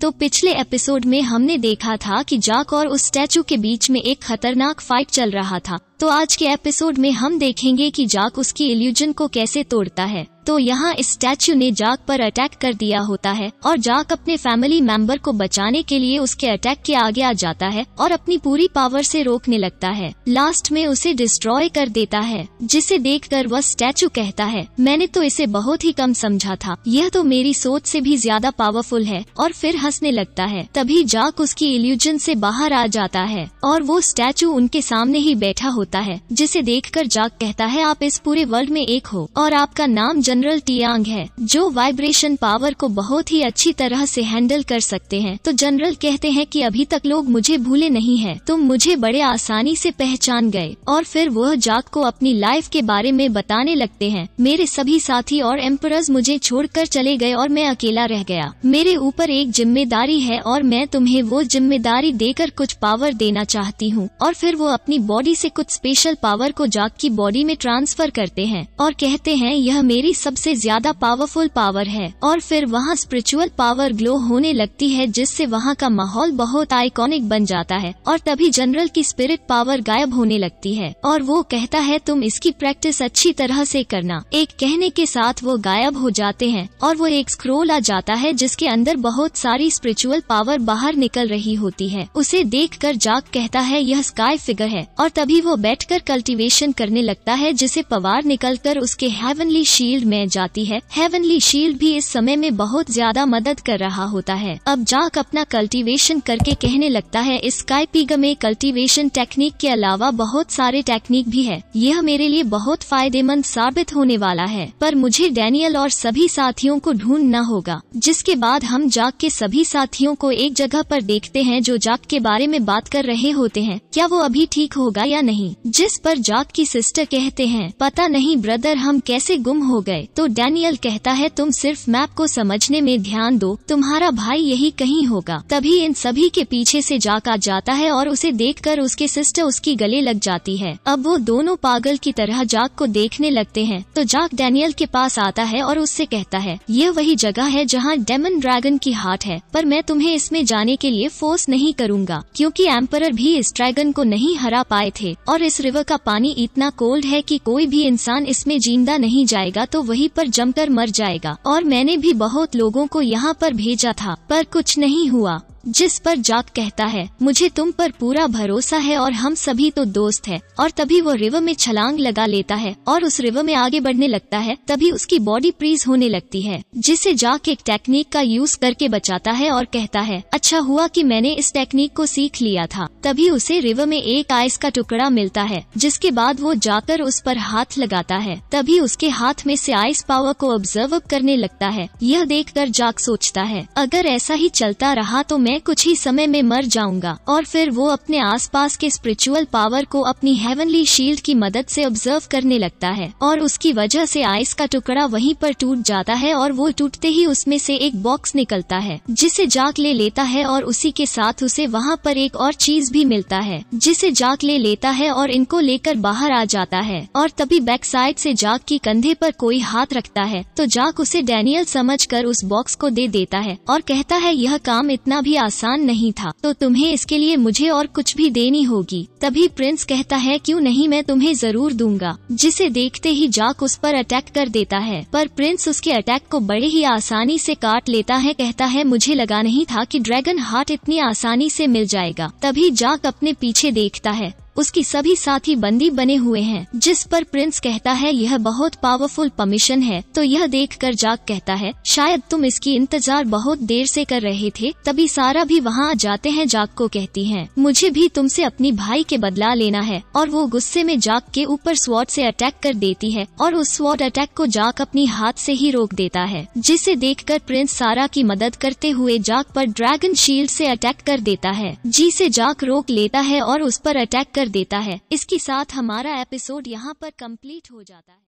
तो पिछले एपिसोड में हमने देखा था कि जाक और उस स्टैचू के बीच में एक खतरनाक फाइट चल रहा था तो आज के एपिसोड में हम देखेंगे कि जाक उसकी इल्यूजन को कैसे तोड़ता है तो यहाँ इस स्टैचू ने जाक पर अटैक कर दिया होता है और जाक अपने फैमिली मेंबर को बचाने के लिए उसके अटैक के आगे आ जाता है और अपनी पूरी पावर से रोकने लगता है लास्ट में उसे डिस्ट्रॉय कर देता है जिसे देख वह स्टैचू कहता है मैंने तो इसे बहुत ही कम समझा था यह तो मेरी सोच से भी ज्यादा पावरफुल है और फिर हंसने लगता है तभी जाक उसकी इल्यूजन से बाहर आ जाता है और वो स्टैचू उनके सामने ही बैठा हो होता है जिसे देखकर जाग कहता है आप इस पूरे वर्ल्ड में एक हो और आपका नाम जनरल टियांग है जो वाइब्रेशन पावर को बहुत ही अच्छी तरह से हैंडल कर सकते हैं तो जनरल कहते हैं कि अभी तक लोग मुझे भूले नहीं है तुम तो मुझे बड़े आसानी से पहचान गए और फिर वह जाग को अपनी लाइफ के बारे में बताने लगते हैं मेरे सभी साथी और एम्परर्स मुझे छोड़कर चले गए और मैं अकेला रह गया मेरे ऊपर एक जिम्मेदारी है और मैं तुम्हें वो जिम्मेदारी देकर कुछ पावर देना चाहती हूँ और फिर वो अपनी बॉडी से कुछ स्पेशल पावर को जाक की बॉडी में ट्रांसफर करते हैं और कहते हैं यह मेरी सबसे ज्यादा पावरफुल पावर है और फिर वहाँ स्पिरिचुअल पावर ग्लो होने लगती है जिससे वहाँ का माहौल बहुत आइकॉनिक बन जाता है और तभी जनरल की स्पिरिट पावर गायब होने लगती है और वो कहता है तुम इसकी प्रैक्टिस अच्छी तरह से करना एक कहने के साथ वो गायब हो जाते हैं और वो एक स्क्रोल आ जाता है जिसके अंदर बहुत सारी स्पिरिचुअल पावर बाहर निकल रही होती है उसे देख कर जाक कहता है यह स्काई फिगर है और तभी वो बैठकर कल्टीवेशन करने लगता है जिसे पवार निकलकर उसके हेवनली शील्ड में जाती है हेवनली शील्ड भी इस समय में बहुत ज्यादा मदद कर रहा होता है अब जाक अपना कल्टीवेशन करके कहने लगता है स्काई पिग में कल्टीवेशन टेक्निक के अलावा बहुत सारे टेक्निक भी है यह मेरे लिए बहुत फायदेमंद साबित होने वाला है पर मुझे डैनियल और सभी साथियों को ढूंढना होगा जिसके बाद हम जाक के सभी साथियों को एक जगह पर देखते हैं जो जाक के बारे में बात कर रहे होते हैं क्या वो अभी ठीक होगा या नहीं जिस पर जाक की सिस्टर कहते हैं पता नहीं ब्रदर हम कैसे गुम हो गए तो डैनियल कहता है तुम सिर्फ मैप को समझने में ध्यान दो तुम्हारा भाई यही कहीं होगा तभी इन सभी के पीछे से जाक आ जाता है और उसे कर उसके सिस्टर उसकी गले लग जाती है अब वो दोनों पागल की तरह जाक को देखने लगते हैं तो जाक डैनियल के पास आता है और उससे कहता है ये वही जगह है जहाँ डेमन ड्रैगन की हाट है पर मैं तुम्हें इसमें जाने के लिए फोर्स नहीं करूँगा क्यूँकी एम्पर भी इस ड्रैगन को नहीं हरा पाए थे और इस रिवर का पानी इतना कोल्ड है कि कोई भी इंसान इसमें जिंदा नहीं जाएगा तो वहीं पर जमकर मर जाएगा और मैंने भी बहुत लोगों को यहाँ पर भेजा था पर कुछ नहीं हुआ जिस पर जाक कहता है मुझे तुम पर पूरा भरोसा है और हम सभी तो दोस्त हैं और तभी वो रिवर में छलांग लगा लेता है और उस रिवर में आगे बढ़ने लगता है तभी उसकी बॉडी प्रीज होने लगती है जिसे जाक एक टेक्निक का यूज करके बचाता है और कहता है अच्छा हुआ कि मैंने इस टेक्निक को सीख लिया था तभी उसे रिवर में एक आइस का टुकड़ा मिलता है जिसके बाद वो जाकर उस पर हाथ लगाता है तभी उसके हाथ में से आइस पावर को ऑब्जर्व करने लगता है यह कर जाक सोचता है अगर ऐसा ही चलता रहा तो मैं मैं कुछ ही समय में मर जाऊंगा और फिर वो अपने आसपास के स्पिरिचुअल पावर को अपनी हेवनली शील्ड की मदद से ऑब्जर्व करने लगता है और उसकी वजह से आइस का टुकड़ा वहीं पर टूट जाता है और वो टूटते ही उसमें से एक बॉक्स निकलता है जिसे जाक ले लेता है और उसी के साथ उसे वहाँ पर एक और चीज भी मिलता है जिसे जाक ले लेता है और इनको लेकर बाहर आ जाता है और तभी बैक साइड से जाक की कंधे पर कोई हाथ रखता है तो जाक उसे डैनियल समझ कर उस बॉक्स को दे देता है और कहता है यह काम इतना भी आसान नहीं था तो तुम्हें इसके लिए मुझे और कुछ भी देनी होगी तभी प्रिंस कहता है क्यों नहीं मैं तुम्हें जरूर दूंगा जिसे देखते ही जाक उस पर अटैक कर देता है पर प्रिंस उसके अटैक को बड़े ही आसानी से काट लेता है कहता है मुझे लगा नहीं था कि ड्रैगन हार्ट इतनी आसानी से मिल जाएगा तभी जाक अपने पीछे देखता है उसकी सभी साथी बंदी बने हुए हैं जिस पर प्रिंस कहता है यह बहुत पावरफुल परमिशन है तो यह देखकर जाग कहता है शायद तुम इसकी इंतजार बहुत देर से कर रहे थे तभी सारा भी वहाँ आ जाते हैं जाग को कहती है मुझे भी तुमसे अपनी भाई के बदला लेना है और वो गुस्से में जाग के ऊपर स्वॉट से अटैक कर देती है और उस स्वॉट अटैक को जाग अपनी हाथ से ही रोक देता है जिसे देखकर प्रिंस सारा की मदद करते हुए जाग पर ड्रैगन शील्ड से अटैक कर देता है जी से जाग रोक लेता है और उस पर अटैक कर कर देता है इसके साथ हमारा एपिसोड यहाँ पर कंप्लीट हो जाता है